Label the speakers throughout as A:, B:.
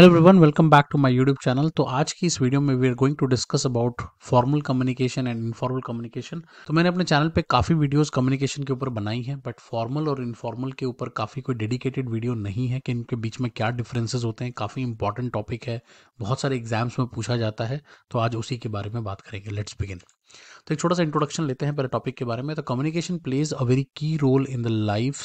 A: hello everyone welcome back to my YouTube channel तो आज की इस वीडियो में we are going to discuss about formal communication and informal communication तो मैंने अपने चैनल पे काफ़ी वीडियोस कम्युनिकेशन के ऊपर बनाई हैं बट फॉर्मल और इनफॉर्मल के ऊपर काफ़ी कोई डेडिकेटेड वीडियो नहीं है कि इनके बीच में क्या डिफरेंसेज होते हैं काफ़ी इंपॉर्टेंट टॉपिक है बहुत सारे एग्जाम्स में पूछा जाता है तो आज उसी के बारे में बात करेंगे लेट्स बिगिन तो एक छोटा सा इंट्रोडक्शन लेते हैं पहले टॉपिक के बारे में तो communication plays a very key role in the life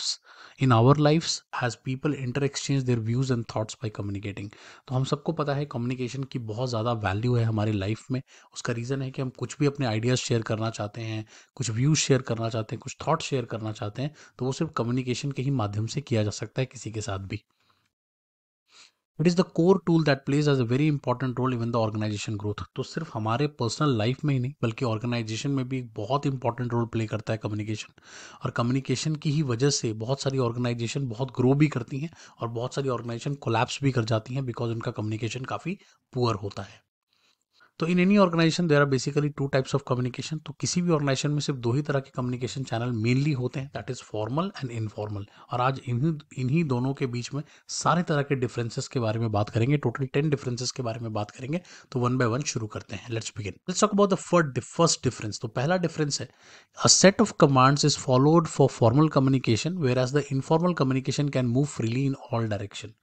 A: in our life as people inter exchange their views and thoughts by communicating तो हम सबको पता है कम्युनिकेशन की बहुत ज़्यादा वैल्यू है हमारी लाइफ में उसका रीज़न है कि हम कुछ भी अपने आइडियाज़ शेयर करना चाहते हैं कुछ व्यूज़ शेयर करना चाहते हैं कुछ थाट्स शेयर करना चाहते हैं तो वो सिर्फ कम्युनिकेशन के ही माध्यम से किया जा सकता है किसी के साथ भी it is the core tool that plays as a very important role even the organization growth तो सिर्फ हमारे पर्सनल लाइफ में ही नहीं बल्कि ऑर्गेनाइजेशन में भी एक बहुत इंपॉर्टेंट रोल प्ले करता है कम्युनिकेशन और कम्युनिकेशन की ही वजह से बहुत सारी ऑर्गेनाइजेशन बहुत ग्रो भी करती हैं और बहुत सारी ऑर्गेनाइजेशन कोलैप्स भी कर जाती हैं बिकॉज उनका कम्युनिकेशन काफ़ी पुअर होता है तो in any organization there are basically two types of communication तो किसी भी ऑर्गेनाइजेशन में सिर्फ दो ही तरह के कम्युनिकेशन चैनल मेनली होते हैं that is formal and informal और आज इन्हीं इन्हीं दोनों के बीच में सारे तरह के डिफरेंसेस के बारे में बात करेंगे टोटल टेन डिफरेंसेस के बारे में बात करेंगे तो वन बाय वन शुरू करते हैं let's begin let's talk about the first difference तो पहला डिफरेंस है a set of commands is followed for formal communication whereas the informal communication can move freely in all direction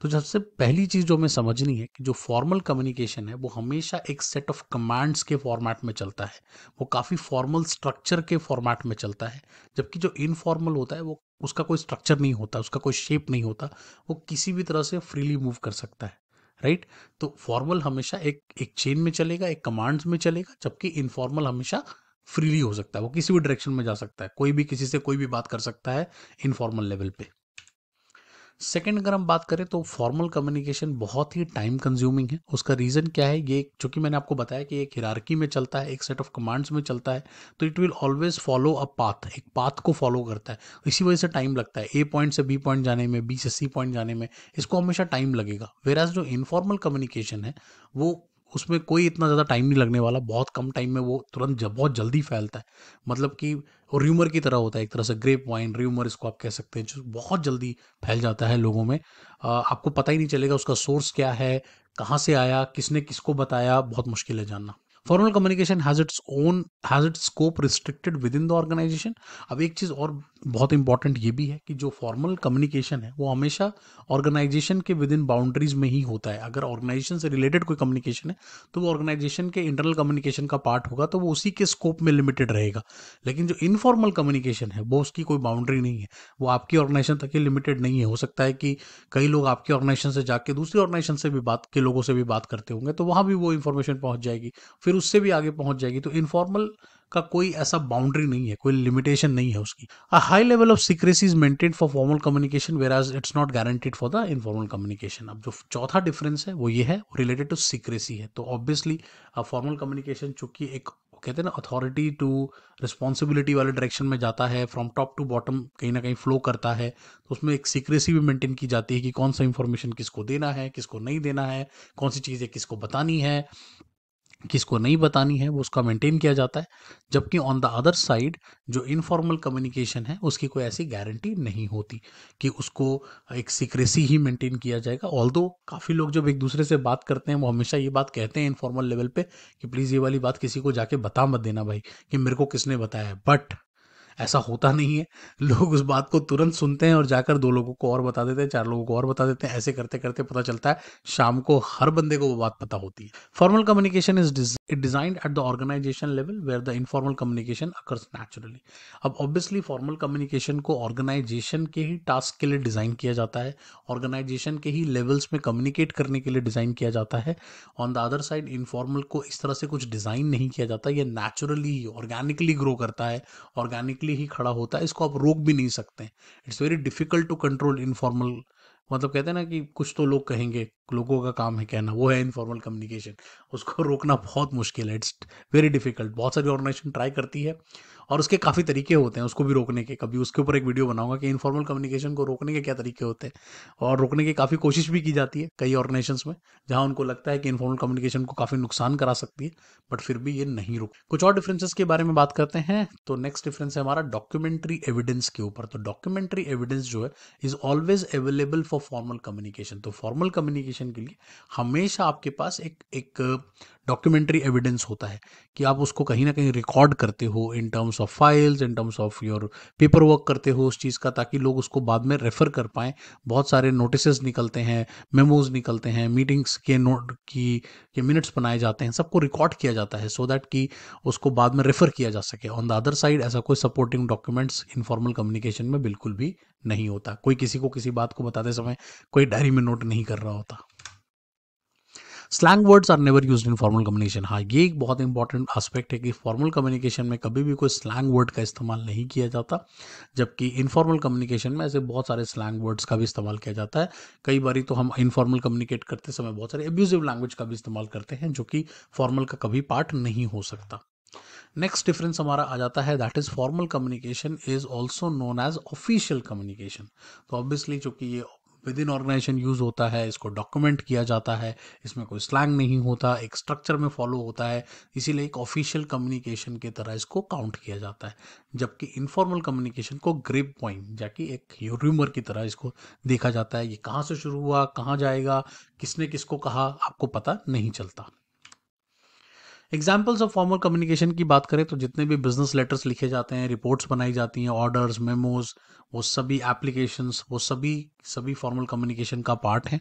A: तो सबसे पहली चीज जो हमें समझनी है कि जो फॉर्मल कम्युनिकेशन है वो हमेशा एक एक सेट ऑफ कमांड्स के फॉर्मेट में चलता है वो काफ़ी फॉर्मल स्ट्रक्चर के फॉर्मेट में चलता है जबकि जो इनफॉर्मल होता है वो उसका कोई स्ट्रक्चर नहीं होता उसका कोई शेप नहीं होता वो किसी भी तरह से फ्रीली मूव कर सकता है राइट तो फॉर्मल हमेशा एक एक चेन में चलेगा एक कमांड्स में चलेगा जबकि इनफॉर्मल हमेशा फ्रीली हो सकता है वो किसी भी डायरेक्शन में जा सकता है कोई भी किसी से कोई भी बात कर सकता है इनफॉर्मल लेवल पे सेकेंड अगर हम बात करें तो फॉर्मल कम्युनिकेशन बहुत ही टाइम कंज्यूमिंग है उसका रीज़न क्या है ये चूंकि मैंने आपको बताया कि एक हिरारकी में चलता है एक सेट ऑफ कमांड्स में चलता है तो it will always follow a path एक पाथ को फॉलो करता है इसी वजह से टाइम लगता है ए पॉइंट से बी पॉइंट जाने में बी से सी पॉइंट जाने में इसको हमेशा टाइम लगेगा वेराज जो इनफॉर्मल कम्युनिकेशन है वो उसमें कोई इतना ज़्यादा टाइम नहीं लगने वाला बहुत कम टाइम में वो तुरंत जब बहुत जल्दी फैलता है मतलब कि वो र्यूमर की तरह होता है एक तरह से ग्रेप वाइन र्यूमर इसको आप कह सकते हैं जो बहुत जल्दी फैल जाता है लोगों में आ, आपको पता ही नहीं चलेगा उसका सोर्स क्या है कहाँ से आया किसने किसको बताया बहुत मुश्किल है जानना formal communication has its own has its scope restricted within the organization अब एक चीज़ और बहुत इंपॉर्टेंट ये भी है कि जो फॉर्मल कम्युनिकेशन है वो हमेशा ऑर्गेनाइजेशन के विद इन बाउंड्रीज में ही होता है अगर ऑर्गेनाइजेशन से रिलेटेड कोई कम्युनिकेशन है तो वो ऑर्गेनाइजेशन के इंटरनल कम्युनिकेशन का पार्ट होगा तो वो उसी के स्कोप में लिमिटेड रहेगा लेकिन जो इनफॉर्मल कम्युनिकेशन है वो उसकी कोई बाउंड्री नहीं है वो आपकी ऑर्गेनाइजेशन तक ही लिमिटेड नहीं है हो सकता है कि कई लोग आपकी ऑर्गेनाइजेशन से जाके दूसरी ऑर्गेनाइजेशन से भी बात के लोगों से भी बात करते होंगे तो वहाँ भी वो इन्फॉर्मेशन पहुँच जाएगी फिर उससे भी आगे पहुँच जाएगी तो इनफॉर्मल का कोई ऐसा बाउंड्री नहीं है कोई लिमिटेशन नहीं है उसकी a high level of secrecy is maintain for formal communication whereas it's not guaranteed for the informal communication अब जो चौथा डिफरेंस है वो ये है रिलेटेड टू सीक्रेसी है तो ऑब्वियसली फॉर्मल कम्युनिकेशन चूंकि एक कहते हैं ना अथॉरिटी टू रिस्पॉन्सिबिलिटी वाले डायरेक्शन में जाता है फ्रॉम टॉप टू बॉटम कहीं ना कहीं फ्लो करता है तो उसमें एक सीक्रेसी भी मेंटेन की जाती है कि कौन सा इन्फॉर्मेशन किसको देना है किसको नहीं देना है कौन सी चीज़ें किसको बतानी है किसको नहीं बतानी है वो उसका मेंटेन किया जाता है जबकि ऑन द अदर साइड जो इनफॉर्मल कम्युनिकेशन है उसकी कोई ऐसी गारंटी नहीं होती कि उसको एक सीक्रेसी ही मेंटेन किया जाएगा ऑल काफ़ी लोग जब एक दूसरे से बात करते हैं वो हमेशा ये बात कहते हैं इनफॉर्मल लेवल पे कि प्लीज़ ये वाली बात किसी को जाके बता मत देना भाई कि मेरे को किसने बताया है बट ऐसा होता नहीं है लोग उस बात को तुरंत सुनते हैं और जाकर दो लोगों को और बता देते हैं चार लोगों को और बता देते हैं ऐसे करते करते पता चलता है शाम को हर बंदे को वो बात पता होती है formal communication is designed at the organization level where the informal communication occurs naturally अब ऑब्वियसली फॉर्मल कम्युनिकेशन को ऑर्गेनाइजेशन के ही टास्क के लिए डिज़ाइन किया जाता है ऑर्गेनाइजेशन के ही लेवल्स में कम्युनिकेट करने के लिए डिज़ाइन किया जाता है on the other side informal को इस तरह से कुछ डिज़ाइन नहीं किया जाता यह नेचुरली ऑर्गेनिकली ग्रो करता है ऑर्गेनिकली लिए ही खड़ा होता है इसको आप रोक भी नहीं सकते it's very difficult to control informal मतलब कहते हैं ना कि कुछ तो लोग कहेंगे लोगों का काम है कहना वो है इनफॉर्मल कम्युनिकेशन उसको रोकना बहुत मुश्किल है इट्स वेरी डिफिकल्ट बहुत सारी ऑर्गेनाइजेशन ट्राई करती है और उसके काफ़ी तरीके होते हैं उसको भी रोकने के कभी उसके ऊपर एक वीडियो बनाऊंगा कि इनफॉर्मल कम्युनिकेशन को रोकने के क्या तरीके होते हैं और रोकने की काफ़ी कोशिश भी की जाती है कई ऑर्गेनाइजेशन में जहाँ उनको लगता है कि इनफॉर्मल कम्युनिकेशन को काफ़ी नुकसान करा सकती है बट फिर भी ये नहीं रुक कुछ और डिफरेंसेस के बारे में बात करते हैं तो नेक्स्ट डिफरेंस है हमारा डॉक्यूमेंट्री एविडेंस के ऊपर तो डॉक्यूमेंट्री एविडेंस जो है is always available for formal communication तो फॉर्मल कम्युनिकेशन के लिए हमेशा आपके पास एक एक डॉक्यूमेंट्री एविडेंस होता है कि आप उसको कहीं ना कहीं रिकॉर्ड करते हो in terms terms of files in terms of your paper work करते हो उस चीज़ का ताकि लोग उसको बाद में रेफ़र कर पाएँ बहुत सारे नोटिस निकलते हैं मेमोज निकलते हैं मीटिंग्स के नोट की के मिनट्स बनाए जाते हैं सबको रिकॉर्ड किया जाता है सो दैट कि उसको बाद में रेफ़र किया जा सके ऑन द अदर साइड ऐसा कोई सपोर्टिंग डॉक्यूमेंट्स इनफॉर्मल कम्युनिकेशन में बिल्कुल भी नहीं होता कोई किसी को किसी बात को बताते समय कोई डायरी में नोट नहीं कर रहा होता slang words are never use in formal communication हाँ ये एक बहुत इंपॉर्टेंट आस्पेक्ट है कि फॉर्मल कम्युनिकेशन में कभी भी कोई स्लैंग वर्ड का इस्तेमाल नहीं किया जाता जबकि इनफॉर्मल कम्युनिकेशन में ऐसे बहुत सारे स्लैंग वर्ड्स का भी इस्तेमाल किया जाता है कई बार तो हम इनफॉर्मल कम्युनिकेट करते समय बहुत सारे एब्यूजिव लैंग्वेज का भी इस्तेमाल करते हैं जो कि फॉर्मल का कभी पार्ट नहीं हो सकता नेक्स्ट डिफरेंस हमारा आ जाता है that is formal communication is also known as official communication तो ऑब्वियसली चूंकि ये विद इन ऑर्गेनाइजेशन यूज़ होता है इसको डॉक्यूमेंट किया जाता है इसमें कोई स्लैंग नहीं होता एक स्ट्रक्चर में फॉलो होता है इसीलिए एक ऑफिशियल कम्युनिकेशन की तरह इसको काउंट किया जाता है जबकि इनफॉर्मल कम्युनिकेशन को ग्रेप पॉइंट या एक र्यूमर की तरह इसको देखा जाता है ये कहाँ से शुरू हुआ कहाँ जाएगा किसने किसको कहा आपको पता नहीं चलता एग्जाम्पल्स ऑफ फॉर्मल कम्युनिकेशन की बात करें तो जितने भी बिजनेस लेटर्स लिखे जाते हैं रिपोर्ट्स बनाई जाती हैं ऑर्डर्स मेमोज वो सभी एप्लीकेशंस वो सभी सभी फॉर्मल कम्युनिकेशन का पार्ट है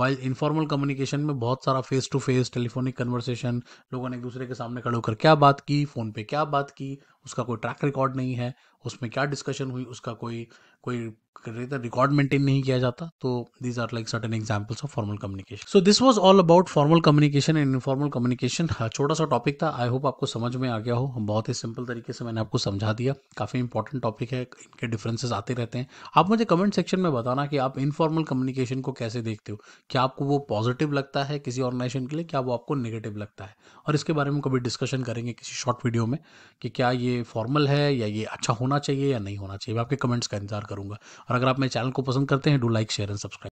A: वाइल इनफॉर्मल कम्युनिकेशन में बहुत सारा face to face telephonic conversation लोगों ने एक दूसरे के सामने खड़े होकर क्या बात की फ़ोन पे क्या बात की उसका कोई ट्रैक रिकॉर्ड नहीं है उसमें क्या डिस्कशन हुई उसका कोई कोई रिकॉर्ड मेंटेन नहीं किया जाता तो these are like certain examples of formal communication so this was all about formal communication and informal communication छोटा सा टॉपिक था आई होप आपको समझ में आ गया हो बहुत ही सिंपल तरीके से मैंने आपको समझा दिया काफ़ी इंपॉर्टेंट टॉपिक है इनके डिफरेंसेस आते रहते हैं आप मुझे कमेंट सेक्शन में बताना कि आप इनफॉर्मल कम्युनिकेशन को कैसे देखते हो क्या आपको वो पॉजिटिव लगता है किसी ऑर्गेनाइजेशन के लिए क्या वो आपको नेगेटिव लगता है और इसके बारे में कभी डिस्कशन करेंगे किसी शॉर्ट वीडियो में कि क्या ये फॉर्मल है या ये अच्छा होना चाहिए या नहीं होना चाहिए मैं आपके कमेंट्स का इंतजार करूँगा और अगर आप मेरे चैनल को पसंद करते हैं do like share and subscribe